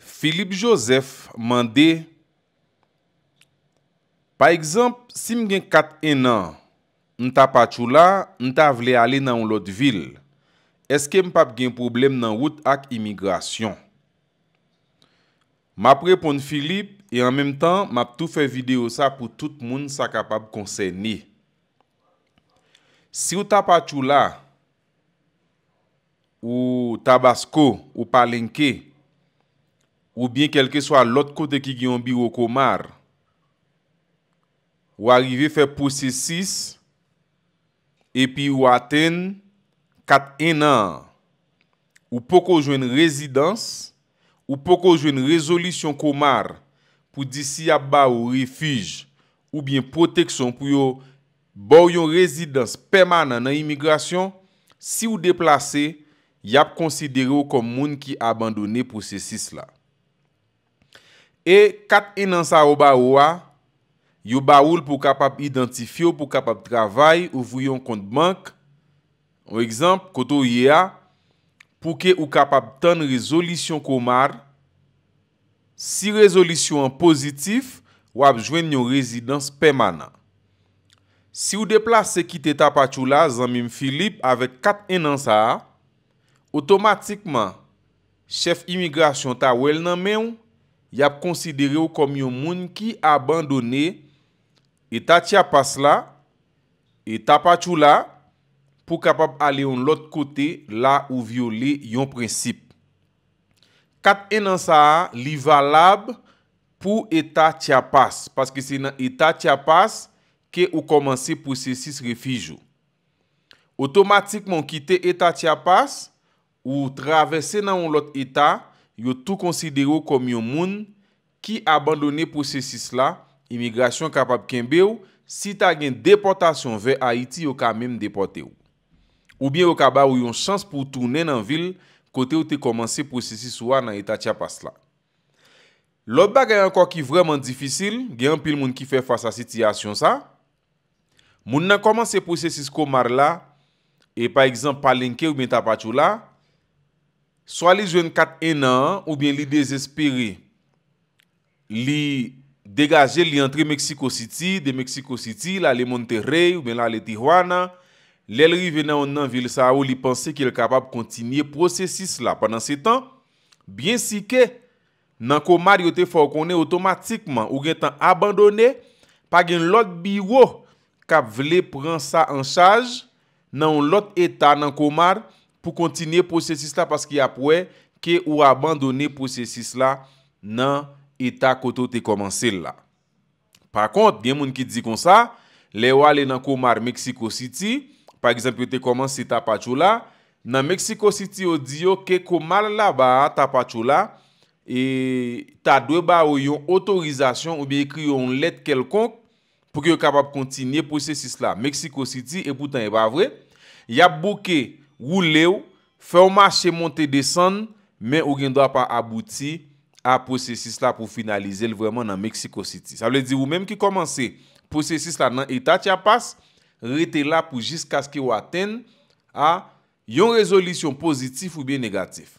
Philippe Joseph mande Pa ekzamp, si m gen kat enan N tap atou la, n ta vle ale nan ou lot vil Eske m pap gen problem nan wout ak imigrasyon Map repon Philippe E an menm tan, map tou fe video sa pou tout moun sa kapab konsey ni Si ou tap atou la Ou tabasko, ou palenke ou bien kelke swa lot kote ki gyan biro komar, ou arive fe posesis, epi ou aten kat enan, ou poko jwen rezidans, ou poko jwen rezolisyon komar, pou disi ap ba ou refij, ou bien protekson pou yo bor yon rezidans pemanan nan imigrasyon, si ou deplase, yap konsidere ou kom moun ki abandone posesis la. E kat enansar ou ba ou a, yo ba ou l pou kapap identifyo pou kapap travay ou vuyon kont bank. Ou ekzamp, koto ou ye a, pou ke ou kapap tan rezolisyon kou mar, si rezolisyon an pozitif, wap jwen yon rezidans pemanan. Si ou deplase ki te tapachou la, zanmim Filip, avek kat enansar, otomatikman, chef imigrasyon ta wel nan men ou, yap konsidere ou kom yon moun ki abandone eta tia pas la, eta pa chou la, pou kapap ale yon lot kote la ou viole yon prinsip. Kat enan sa a li valab pou eta tia pas, paske se nan eta tia pas ke ou komanse pou se sis refijou. Otomatikman kite eta tia pas ou travese nan yon lot eta yo tou konsidero kom yon moun ki abandone prosesis la, imigrasyon kapap kenbe ou, si ta gen deportasyon ve Haiti yo kamem deporte ou. Ou bien yo kaba ou yon chans pou tounen an vil, kote ou te komanse prosesis ou an an etat ya pas la. Lop bagay an koki vreman difisil, gen an pil moun ki fe fasa sitiyasyon sa, moun nan komanse prosesis komar la, e pa exemple palenke ou men tapachou la, So a li jwen kat enan ou bien li dezespire li degaje li entre Meksiko City, de Meksiko City la le Monterrey ou bien la le Tijuana. Lèlri vè nan nan vil sa ou li panse ki el kapab kontinye prosesis la. Pendan se tan, bien si ke nan komar yo te fò konen otomatikman ou gen tan abandone pa gen lot biwo kap vle pran sa an chaj nan lot etan nan komar, pou kontinye posesis la paski apwe ke ou abandone posesis la nan eta koto te komanse la. Par kont, gen moun ki di kon sa, le wale nan komar Meksiko City, par eksempi te komanse tapacho la, nan Meksiko City ou di yo ke komar la ba tapacho la e ta dwe ba ou yon otorizasyon ou bi ekri yon let kelkonk pou ki yo kapap kontinye posesis la. Meksiko City e poutan e ba vre. Yap bouke... Rou le ou, fè ou mâche monte desan, men ou gen dwa pa abouti a prosesis la pou finalize l vreman nan Mexico City. Sa wè di ou mèm ki komanse prosesis la nan etat ya pas, rete la pou jiskas ki ou aten a yon rezolisyon pozitif ou bien negatif.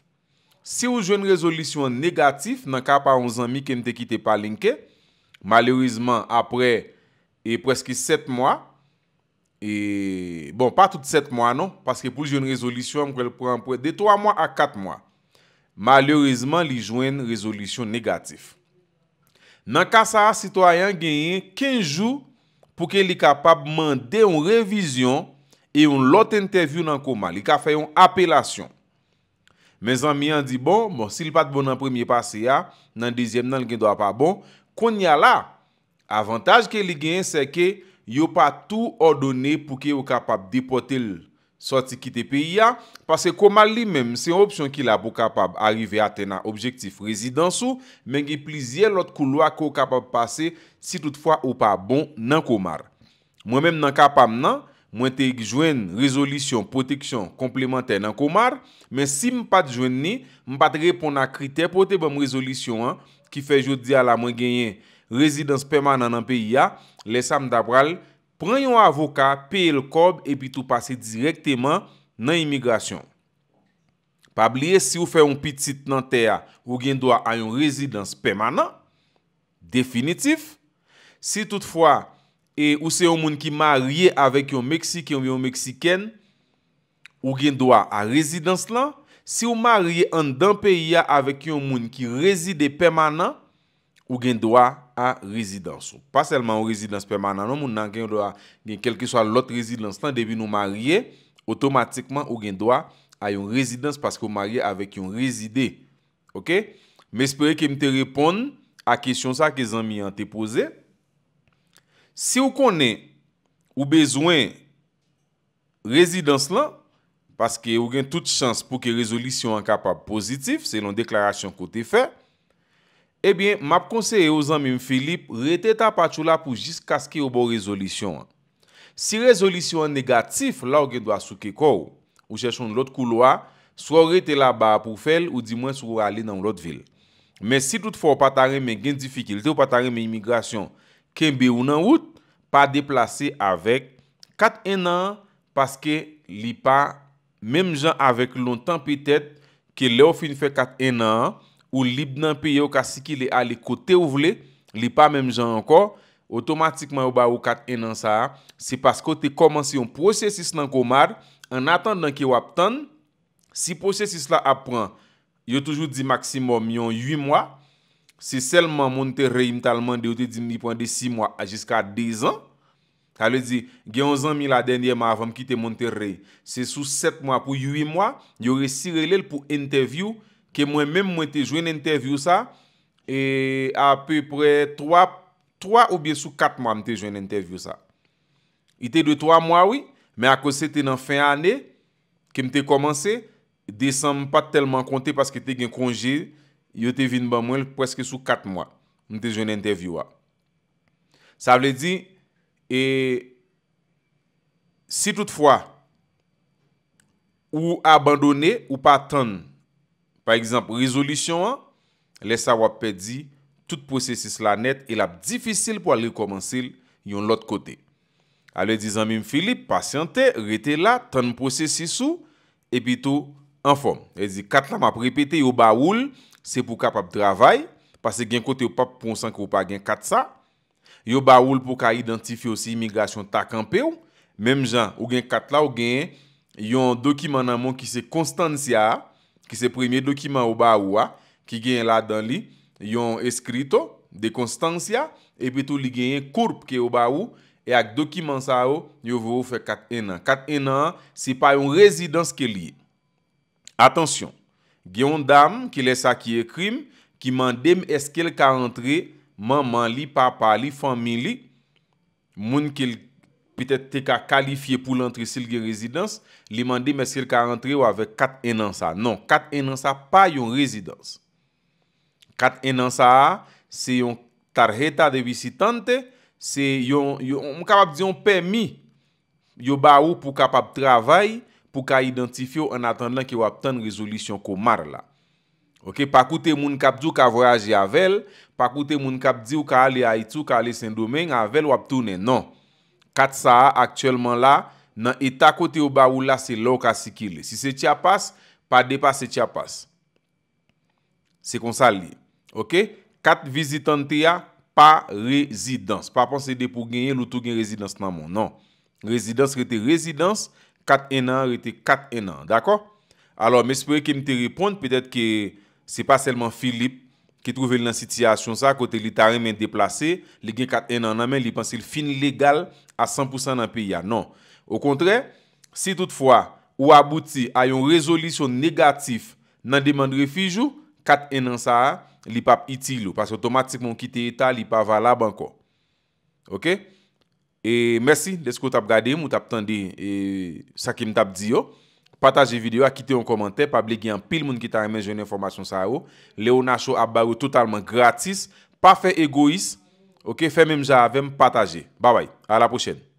Si ou jwen rezolisyon negatif nan kapa 11 an mi kem te kite palenke, malerizman apre e preski 7 mwa, E, bon, pa tout 7 mwa, non? Paske pou jè yon rezolisyon, mwen kwen prè, mwen prè, de 3 mwa a 4 mwa. Malorizman, li jwen rezolisyon negatif. Nan kasa a, sitwayan genyen 15 jou pou ke li kapap mande yon revizyon e yon lote interview nan koma. Li ka fè yon apelasyon. Men zan mi an di, bon, bon, si li pat bon nan premye pase ya, nan dizyem nan gen do apap, bon, kon yala, avantage ke li genyen se ke yo pa tou ordone pou ke yo kapap depote l soti ki te peyi ya. Pase komal li menm, se yon opsyon ki la pou kapap arive a tena objektif rezidansou, menge plizye lot kou lwa ko kapap pase si toutfwa ou pa bon nan komal. Mwen menm nan kapam nan, mwen te yon jwen, rezolisyon, proteksyon, komplementer nan komal, men si mwen pat jwen ni, mwen pat repon na kriter pou te bom rezolisyon ki fe jout di ala mwen genyen rezidans permanent nan peyi ya, le sam dabral, pren yon avoka, peye l korb, epi tou pase direktyman nan imigrasyon. Pabliye, si ou fe yon pitit nan teya, ou gen doa ayon rezidans permanent, definitif, si toutfwa, e ou se yon moun ki marye avek yon Meksik, yon yon Meksiken, ou gen doa a rezidans lan, si ou marye an dan peyi ya avek yon moun ki rezide permanent, ou gen doa a rezidans. Pas selman ou rezidans permananon, moun nan gen doa gen kelke swa lot rezidans lan, debi nou marye, otomatikman ou gen doa a yon rezidans paske ou marye avek yon rezide. Ok? Me espere kem te repon a kesyon sa ke zanmi an te pose. Si ou konen ou bezwen rezidans lan, paske ou gen tout chans pou ke rezolisyon an kapab pozitif, se yon deklarasyon kote fey, Ebyen, map konseye ouzan mwen Filip rete tapachou la pou jis kaskye ou bon rezolisyon. Si rezolisyon negatif, la ou gen dwa souke kou ou chèchoun lout kou loa, sou rete la ba pou fel ou di mwen sou re ale nan lout vil. Men si tout fò ou patare men gen difikil, te ou patare men imigrasyon, kenbe ou nan wout, pa deplase avek kat enan, paske li pa, menm jan avek lontan petet, ke le ou finfe kat enan, an, ou lib nan peyo kasi ki li a li kote ou vle, li pa menm jan anko, otomatikman ou ba ou kat enan sa a, se pas kote komanse yon prosesis nan komad, an atan nan ki wap tan, si prosesis la apren, yo toujou di maksimum yon 8 mwa, se selman monte rey imtalman de ou te di ni prende 6 mwa, a jiska 2 an, ka le di, gen 11 an mi la denye ma avan ki te monte rey, se sou 7 mwa pou 8 mwa, yo re sirelel pou enteviw, ke mwen menm mwen te jwen interview sa e a peu pre 3 ou bien sou 4 mwen te jwen interview sa ite 2-3 mwen woy me akosete nan fin ane ke mwen te komanse de san mwen pa telman konte paske te gen konje yo te vin ban mwen preske sou 4 mwen mwen te jwen interview sa sa vle di e, si toutfwa ou abandonne ou pa tonne Par ekzamp, rezolisyon an, le sa wap pedi, tout prosesis la net, el ap difisil pou ale komansil yon lot kote. Ale di zanmim Filip, pasyante, rete la, tanm prosesis ou, epi tou, anform. Le di, kat la map repete, yo ba oul, se pou kap ap travay, pase gen kote ou pap, pon san ki ou pa gen kat sa. Yo ba oul pou ka identifi osi imigrasyon takanpe ou, menm jan, ou gen kat la ou gen yon dokiman nan moun ki se konstansi a, Ki se premiye dokiman ou ba ou a, ki gen la dan li, yon eskrito de Konstantia, epi tou li genye kourp ki ou ba ou, e ak dokiman sa ou, yo vou ou fe kat enan. Kat enan, si pa yon rezidans ke li. Atensyon, gen yon dam ki lesa ki ekrim, ki mandem eskel ka antre, maman li, papa li, fami li, moun ke li. pitè te ka kalifiye pou l'entri sil ge rezidans, li mandi mè sil ka rentri ou ave kat enansa. Non, kat enansa pa yon rezidans. Kat enansa a, se yon tarjeta de visitante, se yon, yon, mou kapap di yon pèmi, yon ba ou pou kapap travay, pou ka identifyo an atan lan ki wap tan rezolisyon ko mar la. Ok, pa koute moun kap di ou ka voyaje avel, pa koute moun kap di ou ka ale Aitou, ka ale Saint-Domingue, avel wap toune, non. Kat sa a, aktuelman la, nan etakote ou ba ou la se lo ka sikile. Si se tia pas, pa depa se tia pas. Se konsali. Ok? Kat vizitante ya, pa rezidans. Pa panse de pou genye, nou tou genye rezidans nan mon. Non. Rezidans rete rezidans, kat enan rete kat enan. Dako? Alors, mespure kem te reponde, petet ke se pa selman Filip. ki trouvel nan sityasyon sa, kote li ta remen deplase, li gen kat enan nan men, li panse li fin legal a 100% nan piya. Non. Ou kontre, si toutfwa, ou abouti ayon rezolisyon negatif nan demande refijou, kat enan sa, li pap itilou. Paso otomatikman ki te etal, li pa vala banko. Ok? E, mersi, desko tap gade, mou tap tande, e, sa kem tap diyo. Pataje videyo, akite yon komante, pable gyan pil moun ki ta emenjwen yon informasyon sa yo. Oh. Le ou nacho abay ou totalman gratis. Pa fe egois. Ok, fe mem ja avem, pataje. Babay, ala pochene.